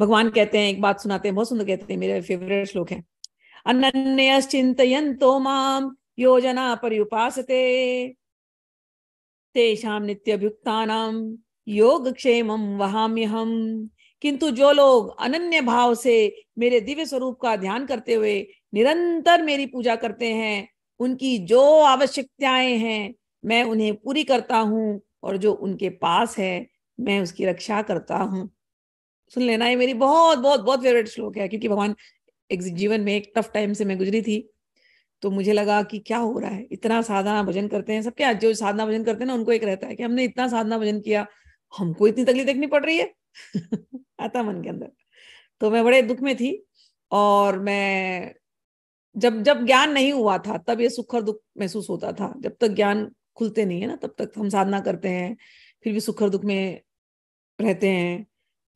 भगवान कहते हैं एक बात सुनाते हैं बहुत सुंदर कहते हैं मेरे फेवरेट श्लोक है अनन्य तो माम योजना पर्युपासते तेषाम नाम योग क्षेम वहाम्य हम किंतु जो लोग अनन्य भाव से मेरे दिव्य स्वरूप का ध्यान करते हुए निरंतर मेरी पूजा करते हैं उनकी जो आवश्यकताएं हैं मैं उन्हें पूरी करता हूँ और जो उनके पास है मैं उसकी रक्षा करता हूँ सुन लेना ये मेरी बहुत बहुत बहुत फेवरेट श्लोक है क्योंकि भगवान एक जीवन में एक टफ टाइम से मैं गुजरी थी तो मुझे लगा कि क्या हो रहा है इतना साधना भजन करते हैं सबके जो साधना भजन करते हैं ना उनको एक रहता है कि हमने इतना साधना भजन किया हमको इतनी तकलीफ देखनी पड़ रही है आता मन के अंदर तो मैं बड़े दुख में थी और मैं जब जब ज्ञान नहीं हुआ था तब ये सुख और दुख महसूस होता था जब तक ज्ञान खुलते नहीं है ना तब तक हम साधना करते हैं फिर भी सुख और दुख में रहते हैं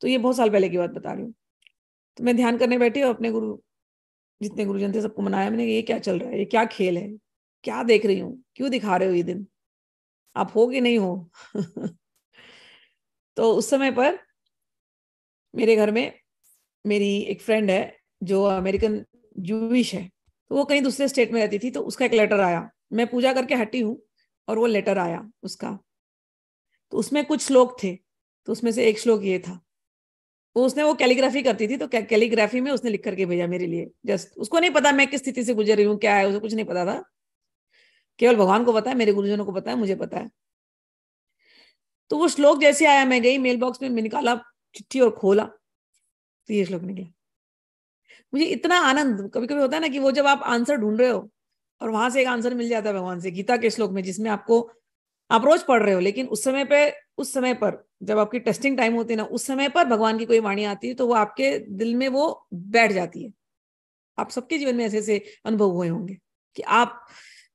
तो ये बहुत साल पहले की बात बता रही हूँ तो मैं ध्यान करने बैठी और अपने गुरु जितने गुरुजन थे सबको मनाया मैंने ये क्या चल रहा है ये क्या खेल है क्या देख रही हूँ क्यों दिखा रहे हो ये दिन आप हो कि नहीं हो तो उस समय पर मेरे घर में मेरी एक फ्रेंड है जो अमेरिकन जूविश है तो वो कहीं दूसरे स्टेट में रहती थी तो उसका एक लेटर आया मैं पूजा करके हटी हूँ और वो लेटर आया उसका तो उसमें कुछ श्लोक थे तो उसमें से एक श्लोक ये था तो उसने वो कैलीग्राफी करती थी तो कैलीग्राफी में उसने लिख करके भेजा मेरे लिए जस्ट उसको नहीं पता मैं किस स्थिति से गुजर रही हूँ क्या है उसे कुछ नहीं पता था केवल भगवान को पता है मेरे गुरुजनों को पता है मुझे पता है तो वो श्लोक जैसे आया मैं गई मेल बॉक्स में निकाला चिट्ठी और खोला तो ये श्लोक निकला मुझे इतना आनंद कभी कभी होता है ना कि वो जब आप आंसर ढूंढ रहे हो और वहां से एक आंसर मिल जाता है भगवान से गीता के श्लोक में जिसमें आपको आप रोज पढ़ रहे हो लेकिन उस समय पे उस समय पर जब आपकी टेस्टिंग टाइम होती है ना उस समय पर भगवान की कोई वाणी आती है तो वो आपके दिल में वो बैठ जाती है आप सबके जीवन में ऐसे ऐसे अनुभव हुए होंगे कि आप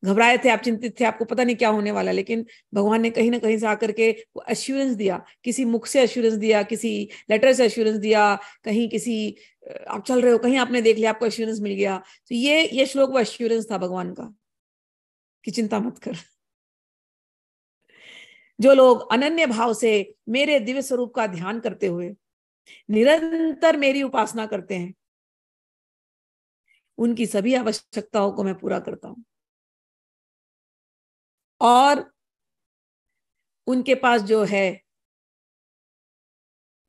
घबराए थे आप चिंतित थे आपको पता नहीं क्या होने वाला लेकिन भगवान ने कहीं ना कहीं से आकर के वो अश्योरेंस दिया किसी मुख से अश्योरेंस दिया किसी लेटर से अश्योरेंस दिया कहीं किसी आप चल रहे हो कहीं आपने देख लिया आपको अश्योरेंस मिल गया तो ये ये श्लोक वो अश्योरेंस था भगवान का कि चिंता मत कर जो लोग अनन्य भाव से मेरे दिव्य स्वरूप का ध्यान करते हुए निरंतर मेरी उपासना करते हैं उनकी सभी आवश्यकताओं को मैं पूरा करता हूं और उनके पास जो है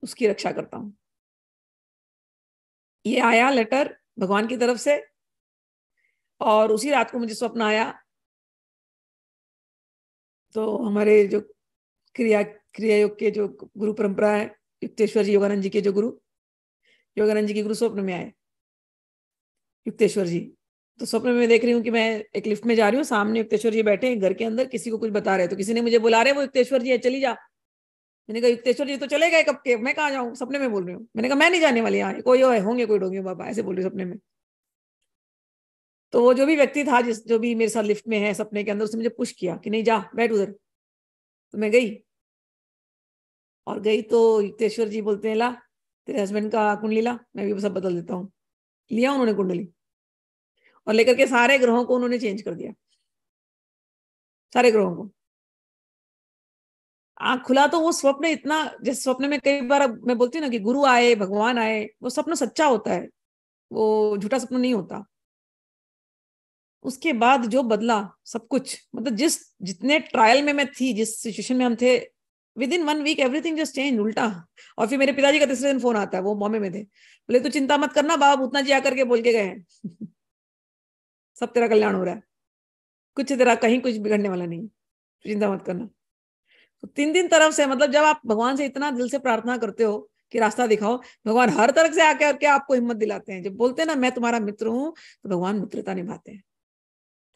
उसकी रक्षा करता हूं ये आया लेटर भगवान की तरफ से और उसी रात को मुझे स्वप्न आया तो हमारे जो क्रिया क्रिया योग के जो गुरु परंपरा है युक्तेश्वर जी योगानंद जी के जो गुरु योगानंद जी के गुरु स्वप्न में आए युक्तेश्वर जी तो स्वप्न में देख रही हूँ कि मैं एक लिफ्ट में जा रही हूँ सामने युक्तेश्वर जी बैठे हैं घर के अंदर किसी को कुछ बता रहे तो किसी ने मुझे बुला रहे वो युक्तेश्वर जी है चली जा मैंने कहा युक्तेश्वर जी तो चले गए कब के मैं कहा जाऊँ सपने में बोल रही हूँ मैंने कहा मैं नहीं जाने वाली यहाँ कोई होंगे कोई डोंगे बाबा ऐसे बोल रही सपने में तो वो जो भी व्यक्ति था जिस जो भी मेरे साथ लिफ्ट में है सपने के अंदर उसने मुझे पुश किया कि नहीं जा बैठ उधर तो मैं गई और गई तो युक्तेश्वर जी बोलते हैं ला तेरे हस्बैंड का कुंडली ला मैं भी सब बदल देता हूँ लिया उन्होंने कुंडली और लेकर के सारे ग्रहों को उन्होंने चेंज कर दिया सारे ग्रहों को आंख खुला तो वो स्वप्न इतना जैसे स्वप्न में कई बार मैं बोलती हूँ ना कि गुरु आए भगवान आए वो स्वप्न सच्चा होता है वो झूठा सपना नहीं होता उसके बाद जो बदला सब कुछ मतलब जिस जितने ट्रायल में मैं थी जिस सिचुएशन में हम थे within one week everything just change उल्टा और फिर मेरे पिताजी का तीसरे दिन फोन आता है वो बॉम्बे में थे बोले तू चिंता मत करना बाप उतना जी आकर के बोल के गए हैं सब तेरा कल्याण हो रहा है कुछ तेरा कहीं कुछ बिगड़ने वाला नहीं चिंता मत करना तो तीन दिन तरफ से मतलब जब आप भगवान से इतना दिल से प्रार्थना करते हो कि रास्ता दिखाओ भगवान हर तरफ से आके और क्या आपको हिम्मत दिलाते हैं जब बोलते हैं ना मैं तुम्हारा मित्र हूं तो भगवान मित्रता निभाते हैं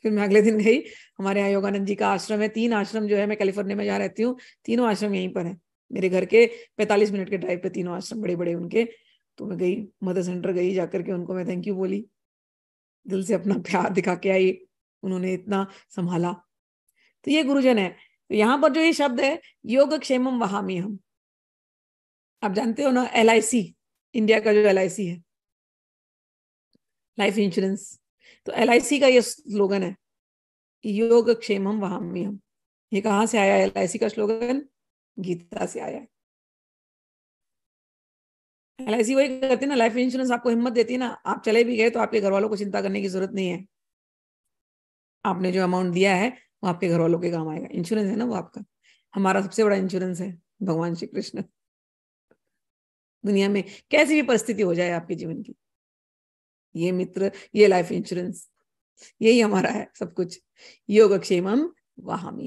फिर मैं अगले दिन गई हमारे यहाँ योगानंद जी का आश्रम है तीन आश्रम जो है मैं कैलिफोर्निया में जा रहती हूँ तीनों आश्रम यहीं पर है मेरे घर के पैंतालीस मिनट के ड्राइव पे तीनों आश्रम बड़े बड़े उनके तो मैं गई मदर सेंटर गई जाकर के उनको मैं थैंक यू बोली दिल से अपना प्यार दिखा के आई उन्होंने इतना संभाला तो ये गुरुजन है तो यहाँ पर जो ये शब्द है योग क्षेम वहामी हम आप जानते हो ना एल इंडिया का जो एल है लाइफ इंश्योरेंस तो एल का ये स्लोगन है योग क्षेम हम वहामी हम ये कहाँ से आया एल का स्लोगन गीता से आया है एल वही करती है ना लाइफ इंश्योरेंस आपको हिम्मत देती है ना आप चले भी गए तो आपके घर वालों को चिंता करने की जरूरत नहीं है आपने जो अमाउंट दिया है वो आपके घर वालों के काम आएगा इंश्योरेंस है ना वो आपका हमारा सबसे बड़ा इंश्योरेंस है भगवान श्री कृष्ण दुनिया में कैसी भी परिस्थिति हो जाए आपके जीवन की ये मित्र ये लाइफ इंश्योरेंस यही हमारा है सब कुछ योग क्षेम हम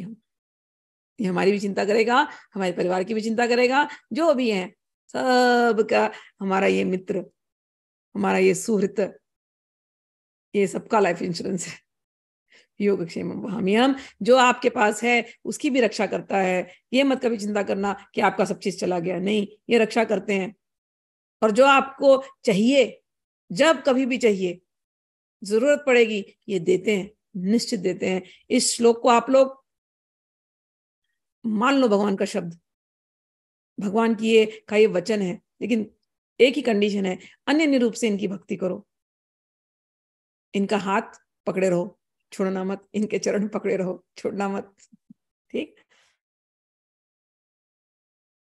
ये हमारी भी चिंता करेगा हमारे परिवार की भी चिंता करेगा जो भी है सबका हमारा ये मित्र हमारा ये सुहृत ये सबका लाइफ इंश्योरेंस है योग क्षेम हम जो आपके पास है उसकी भी रक्षा करता है ये मत कभी चिंता करना कि आपका सब चीज चला गया नहीं ये रक्षा करते हैं और जो आपको चाहिए जब कभी भी चाहिए जरूरत पड़ेगी ये देते हैं निश्चित देते हैं इस श्लोक को आप लोग मान लो भगवान का शब्द भगवान की ये का ये वचन है लेकिन एक ही कंडीशन है अन्य रूप से इनकी भक्ति करो इनका हाथ पकड़े रहो छोड़ना मत इनके चरण पकड़े रहो छोड़ना मत ठीक